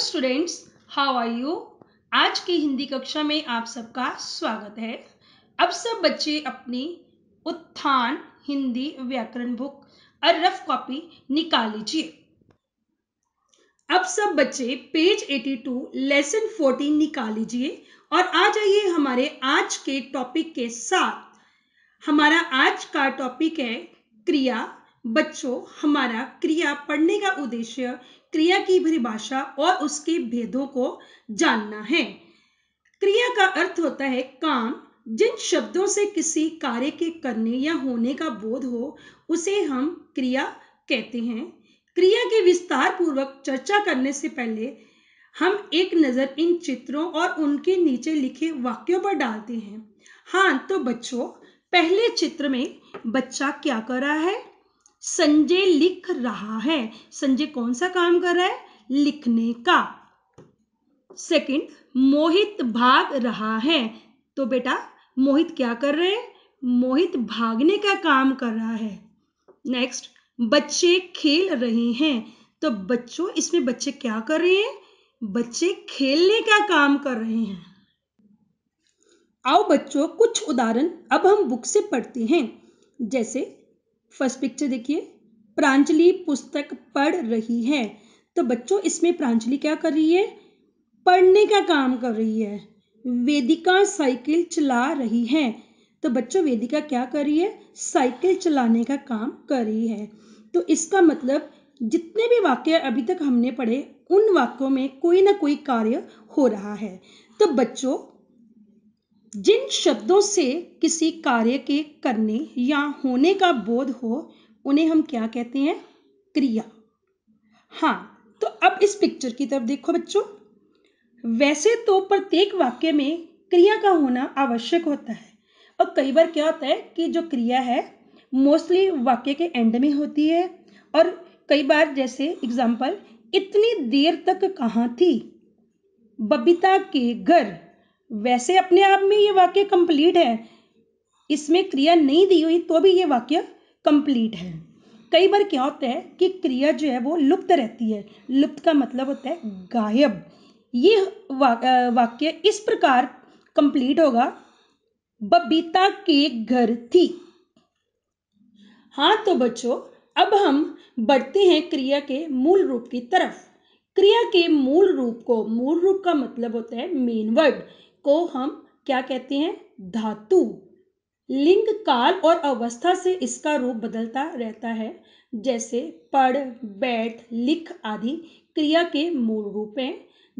students how are you आज की हिंदी कक्षा में आप सबका स्वागत है अब सब बच्चे अपनी उत्थान हिंदी व्याकरण बुक और रफ कॉपी निकाल लीजिए अब सब बच्चे पेज 82 लेसन 14 निकाल लीजिए और आ जाइए हमारे आज के टॉपिक के साथ हमारा आज का टॉपिक है क्रिया बच्चों हमारा क्रिया पढ़ने का उद्देश्य क्रिया की परिभाषा और उसके भेदों को जानना है क्रिया का अर्थ होता है काम जिन शब्दों से किसी कार्य के करने या होने का बोध हो उसे हम क्रिया कहते हैं क्रिया के विस्तार पूर्वक चर्चा करने से पहले हम एक नज़र इन चित्रों और उनके नीचे लिखे वाक्यों पर डालते हैं हाँ तो बच्चों पहले चित्र में बच्चा क्या कर रहा है संजय लिख रहा है संजय कौन सा काम कर रहा है लिखने का सेकंड मोहित भाग रहा है तो बेटा मोहित क्या कर रहे हैं मोहित भागने का काम कर रहा है नेक्स्ट बच्चे खेल रहे हैं तो बच्चों इसमें बच्चे क्या कर रहे हैं बच्चे खेलने का काम कर रहे हैं आओ बच्चों कुछ उदाहरण अब हम बुक से पढ़ते हैं जैसे फर्स्ट पिक्चर देखिए प्रांजलि पुस्तक पढ़ रही है तो बच्चों इसमें प्रांजलि क्या कर रही है पढ़ने का काम कर रही है वेदिका साइकिल चला रही है तो बच्चों वेदिका क्या कर रही है साइकिल चलाने का काम कर रही है तो इसका मतलब जितने भी वाक्य अभी तक हमने पढ़े उन वाक्यों में कोई ना कोई कार्य हो रहा है तो बच्चों जिन शब्दों से किसी कार्य के करने या होने का बोध हो उन्हें हम क्या कहते हैं क्रिया हाँ तो अब इस पिक्चर की तरफ देखो बच्चों वैसे तो प्रत्येक वाक्य में क्रिया का होना आवश्यक होता है और कई बार क्या होता है कि जो क्रिया है मोस्टली वाक्य के एंड में होती है और कई बार जैसे एग्जाम्पल इतनी देर तक कहाँ थी बबीता के घर वैसे अपने आप में ये वाक्य कंप्लीट है इसमें क्रिया नहीं दी हुई तो भी ये वाक्य कंप्लीट है कई बार क्या होता है कि क्रिया जो है वो लुप्त रहती है लुप्त का मतलब होता है गायब ये वाक्य इस प्रकार कंप्लीट होगा बबीता के घर थी हाँ तो बच्चों अब हम बढ़ते हैं क्रिया के मूल रूप की तरफ क्रिया के मूल रूप को मूल रूप का मतलब होता है मेन वर्ड को हम क्या कहते हैं धातु लिंग काल और अवस्था से इसका रूप बदलता रहता है जैसे पढ़ बैठ लिख आदि क्रिया के मूल रूप हैं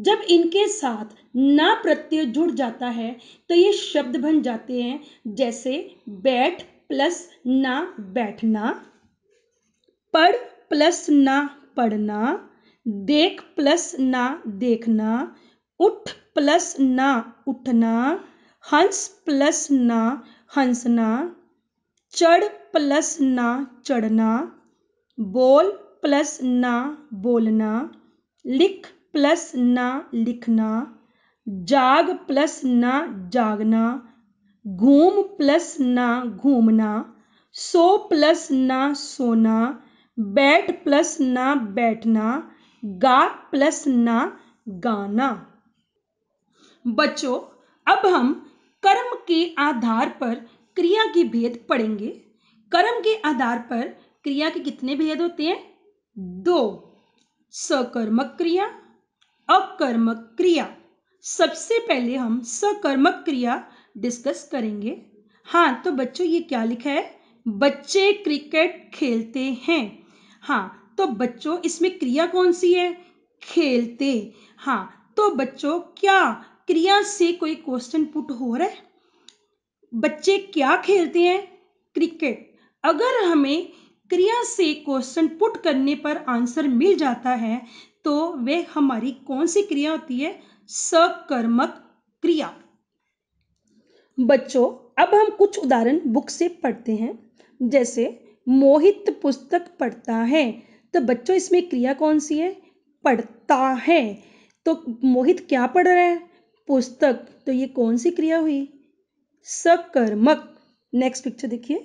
जब इनके साथ ना प्रत्यय जुड़ जाता है तो ये शब्द बन जाते हैं जैसे बैठ प्लस ना बैठना पढ़ प्लस ना पढ़ना देख प्लस ना देखना उठ प्लस ना उठना हंस प्लस ना हंसना चढ़ प्लस ना चढ़ना बोल प्लस ना बोलना लिख प्लस ना लिखना जाग प्लस ना जागना घूम प्लस ना घूमना सो प्लस ना सोना बैठ प्लस ना बैठना गा प्लस ना गाना बच्चों अब हम कर्म के आधार पर क्रिया के भेद पढ़ेंगे कर्म के आधार पर क्रिया के कितने भेद होते हैं दो सकर्मक क्रिया अकर्मक क्रिया सबसे पहले हम सकर्मक क्रिया डिस्कस करेंगे हाँ तो बच्चों ये क्या लिखा है बच्चे क्रिकेट खेलते हैं हाँ तो बच्चों इसमें क्रिया कौन सी है खेलते हाँ तो बच्चों क्या क्रिया से कोई क्वेश्चन पुट हो रहा है बच्चे क्या खेलते हैं क्रिकेट अगर हमें क्रिया से क्वेश्चन पुट करने पर आंसर मिल जाता है तो वह हमारी कौन सी क्रिया होती है सकर्मक क्रिया बच्चों अब हम कुछ उदाहरण बुक से पढ़ते हैं जैसे मोहित पुस्तक पढ़ता है तो बच्चों इसमें क्रिया कौन सी है पढ़ता है तो मोहित क्या पढ़ रहा है पुस्तक तो ये कौन सी क्रिया हुई सकर्मक नेक्स्ट पिक्चर देखिए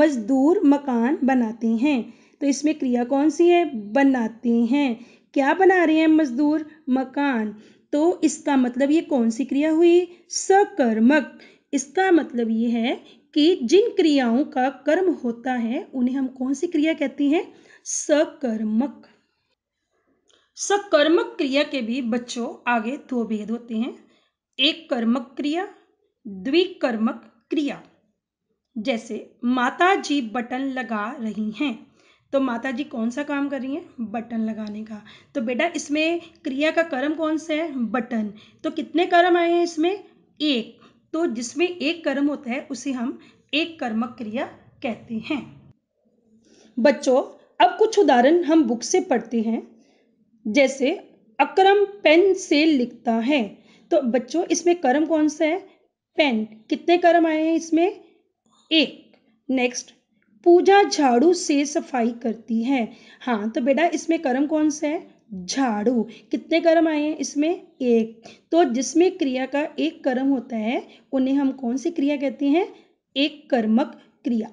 मजदूर मकान बनाते हैं तो इसमें क्रिया कौन सी है बनाते हैं क्या बना रहे हैं मजदूर मकान तो इसका मतलब ये कौन सी क्रिया हुई सकर्मक इसका मतलब ये है कि जिन क्रियाओं का कर्म होता है उन्हें हम कौन सी क्रिया कहते हैं सकर्मक सकर्मक क्रिया के भी बच्चों आगे दो भेद होते हैं एक कर्मक क्रिया द्विकर्मक क्रिया जैसे माता जी बटन लगा रही हैं तो माता जी कौन सा काम कर रही हैं बटन लगाने का तो बेटा इसमें क्रिया का कर्म कौन सा है बटन तो कितने कर्म आए हैं इसमें एक तो जिसमें एक कर्म होता है उसे हम एक कर्मक क्रिया कहते हैं बच्चों अब कुछ उदाहरण हम बुक से पढ़ते हैं जैसे अक्रम पेन से लिखता है तो बच्चों इसमें कर्म कौन सा है पेन कितने कर्म आए हैं इसमें एक नेक्स्ट पूजा झाड़ू से सफाई करती है हाँ तो बेटा इसमें कर्म कौन सा है झाड़ू कितने कर्म आए हैं इसमें एक तो जिसमें क्रिया का एक कर्म होता है उन्हें हम कौन सी क्रिया कहते हैं एक कर्मक क्रिया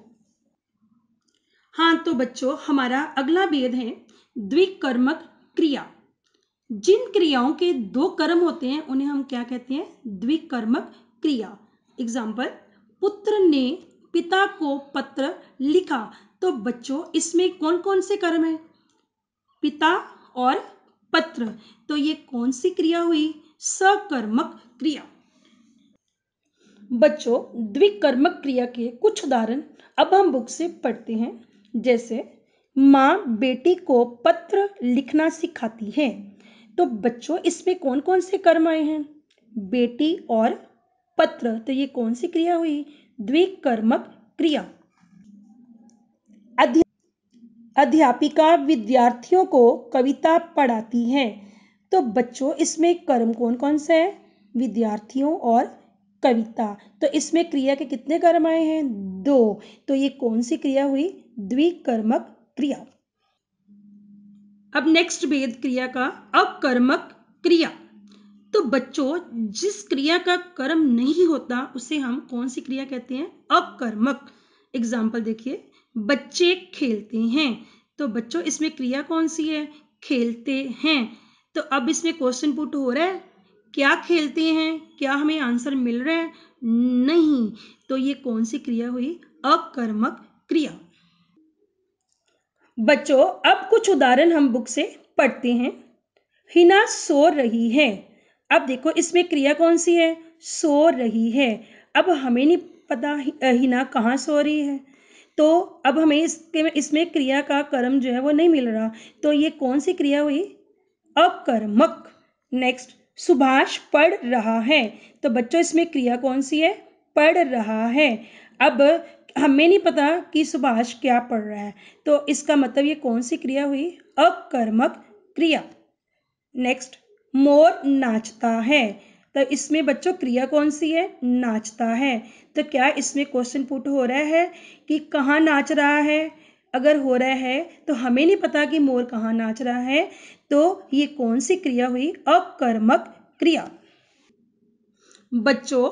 हाँ तो बच्चों हमारा अगला भेद है द्विकर्मक क्रिया जिन क्रियाओं के दो कर्म होते हैं उन्हें हम क्या कहते हैं द्विकर्मक क्रिया एग्जाम्पल पुत्र ने पिता को पत्र लिखा तो बच्चों इसमें कौन कौन से कर्म है पिता और पत्र तो ये कौन सी क्रिया हुई सकर्मक क्रिया बच्चों द्विकर्मक क्रिया के कुछ उदाहरण अब हम बुक से पढ़ते हैं जैसे माँ बेटी को पत्र लिखना सिखाती है तो बच्चों इसमें कौन कौन से कर्म आए हैं बेटी और पत्र तो ये कौन सी क्रिया हुई द्विकर्मक क्रिया अध्यापिका विद्यार्थियों को कविता पढ़ाती है तो बच्चों इसमें कर्म कौन कौन से है विद्यार्थियों और कविता तो इसमें क्रिया के कितने कर्म आए हैं दो तो ये कौन सी क्रिया हुई द्विकर्मक क्रिया अब नेक्स्ट भेद क्रिया का अकर्मक क्रिया तो बच्चों जिस क्रिया का कर्म नहीं होता उसे हम कौन सी क्रिया कहते हैं अकर्मक एग्जाम्पल देखिए बच्चे खेलते हैं तो बच्चों इसमें क्रिया कौन सी है खेलते हैं तो अब इसमें क्वेश्चन पुट हो रहा है क्या खेलते हैं क्या हमें आंसर मिल रहा है नहीं तो ये कौन सी क्रिया हुई अकर्मक क्रिया बच्चों अब कुछ उदाहरण हम बुक से पढ़ते हैं हिना सो रही है अब देखो इसमें क्रिया कौन सी है सो रही है अब हमें नहीं पता हिना कहाँ सो रही है तो अब हमें इसके इसमें क्रिया का कर्म जो है वो नहीं मिल रहा तो ये कौन सी क्रिया हुई अकर्मक नेक्स्ट सुभाष पढ़ रहा है तो बच्चों इसमें क्रिया कौन सी है पढ़ रहा है अब हमें नहीं पता कि सुभाष क्या पढ़ रहा है तो इसका मतलब ये कौन सी क्रिया हुई अकर्मक क्रिया नेक्स्ट मोर नाचता है तो इसमें बच्चों क्रिया कौन सी है नाचता है तो क्या इसमें क्वेश्चन पुट हो रहा है कि कहाँ नाच रहा है अगर हो रहा है तो हमें नहीं पता कि मोर कहाँ नाच रहा है तो ये कौन सी क्रिया हुई अकर्मक क्रिया बच्चों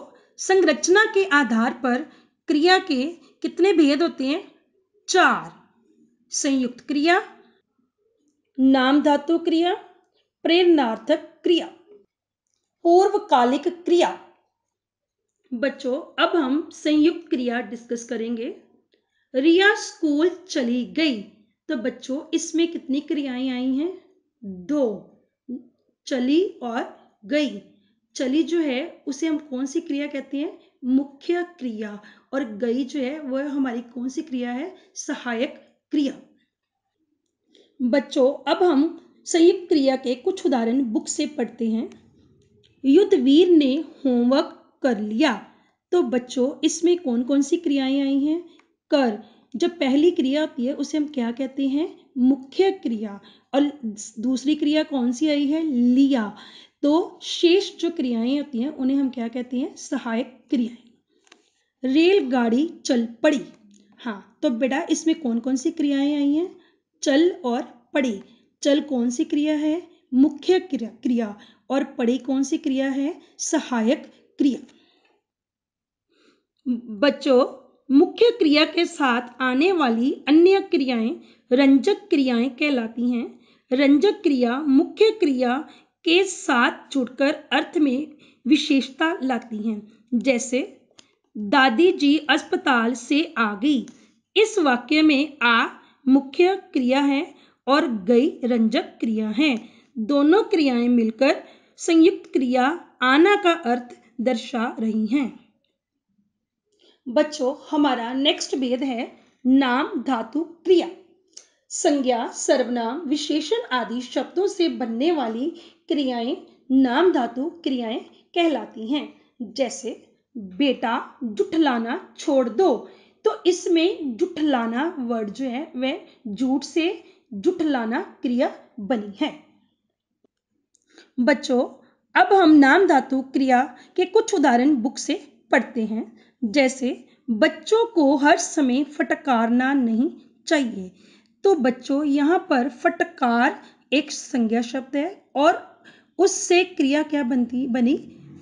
संरचना के आधार पर क्रिया के कितने भेद होते हैं चार संयुक्त क्रिया नाम धातु क्रिया प्रेरणार्थक क्रिया पूर्वकालिक क्रिया बच्चों अब हम संयुक्त क्रिया डिस्कस करेंगे रिया स्कूल चली गई तो बच्चों इसमें कितनी क्रियाएं आई हैं दो चली और गई चली जो है उसे हम कौन सी क्रिया कहते हैं मुख्य क्रिया और गई जो है वह हमारी कौन सी क्रिया है सहायक क्रिया बच्चों अब हम संयुक्त क्रिया के कुछ उदाहरण बुक से पढ़ते हैं युद्धवीर ने होमवर्क कर लिया तो बच्चों इसमें कौन कौन सी क्रियाएं आई हैं कर जब पहली क्रिया होती है उसे हम क्या कहते हैं मुख्य क्रिया और दूसरी क्रिया कौन सी आई है लिया तो शेष जो क्रियाएं होती हैं उन्हें हम क्या कहते हैं सहायक क्रियाएं रेलगाड़ी चल पड़ी हाँ तो बेटा इसमें कौन कौन सी क्रियाएं आई हैं चल और पड़ी चल कौन सी क्रिया है मुख्य क्रिया क्रिया और पड़ी कौन सी क्रिया है सहायक क्रिया बच्चों मुख्य क्रिया के साथ आने वाली अन्य क्रियाएं रंजक क्रियाएं कहलाती हैं रंजक क्रिया मुख्य क्रिया के साथ जुड़कर अर्थ में विशेषता लाती हैं जैसे दादी जी अस्पताल से आ गई इस वाक्य में आ मुख्य क्रिया है और गई रंजक क्रिया है दोनों क्रियाएं मिलकर संयुक्त क्रिया आना का अर्थ दर्शा रही हैं बच्चों हमारा नेक्स्ट भेद है नाम धातु क्रिया संज्ञा सर्वनाम विशेषण आदि शब्दों से बनने वाली क्रियाएं नाम धातु क्रियाएं कहलाती हैं जैसे बेटा जुठलाना छोड़ दो तो इसमें जुठलाना वर्ड जो है वह झूठ से जुठलाना क्रिया बनी है बच्चों अब हम नाम धातु क्रिया के कुछ उदाहरण बुक से पढ़ते हैं जैसे बच्चों को हर समय फटकारना नहीं चाहिए तो बच्चों यहाँ पर फटकार एक संज्ञा शब्द है और उससे क्रिया क्या बनती बनी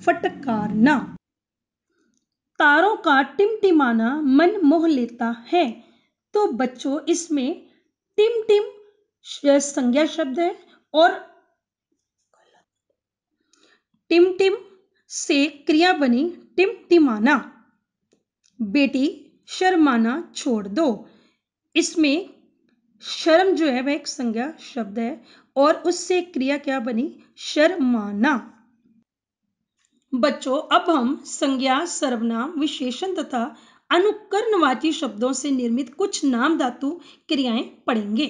फटकारना तारों का टिमटिमाना मन मोह लेता है तो बच्चों इसमें टिम टिम संज्ञा शब्द है और टिम टिम से क्रिया बनी टिमटिमाना बेटी शर्माना छोड़ दो इसमें शर्म जो है वह एक संज्ञा शब्द है और उससे एक क्रिया क्या बनी शर्माना बच्चों अब हम संज्ञा सर्वनाम विशेषण तथा अनुकरणवाची शब्दों से निर्मित कुछ नाम धातु क्रियाएं पढ़ेंगे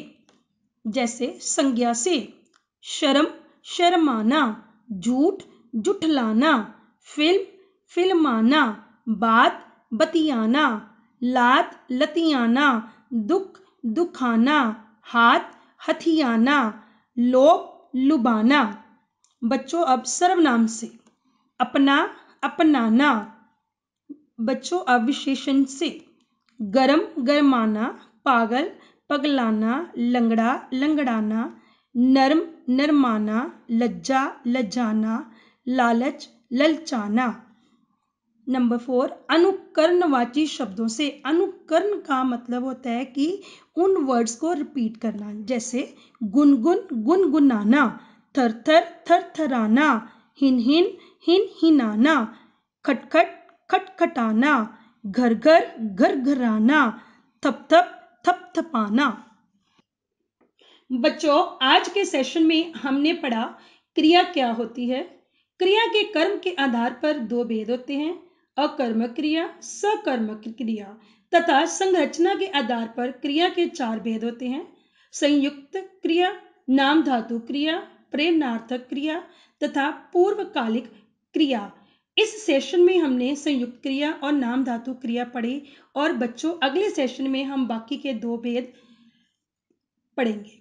जैसे संज्ञा से शर्म शर्माना झूठ जुठलाना फिल्म फिल्माना बात बतियाना लात लतियाना दुख दुखाना हाथ हथियाना लोभ लुबाना बच्चों अब सर्वनाम से अपना अपनाना बच्चों अब विशेषण से गरम गरमाना पागल पगलाना लंगड़ा लंगड़ाना नर्म नरमाना लज्जा लजाना लालच ललचाना नंबर फोर अनुकरणवाची शब्दों से अनुकरण का मतलब होता है कि उन वर्ड्स को रिपीट करना जैसे गुनगुन गुनगुनाना थर थर थर थराना हिन हिन हिन हिनाना खटखट खटखटाना घर घर घर घराना थप थप थप थपाना बच्चों आज के सेशन में हमने पढ़ा क्रिया क्या होती है क्रिया के कर्म के आधार पर दो भेद होते हैं अकर्मक क्रिया सकर्मक क्रिया तथा संरचना के आधार पर क्रिया के चार भेद होते हैं संयुक्त क्रिया नाम धातु क्रिया प्रेरणार्थक क्रिया तथा पूर्वकालिक क्रिया इस सेशन में हमने संयुक्त क्रिया और नाम धातु क्रिया पढ़ी और बच्चों अगले सेशन में हम बाकी के दो भेद पढ़ेंगे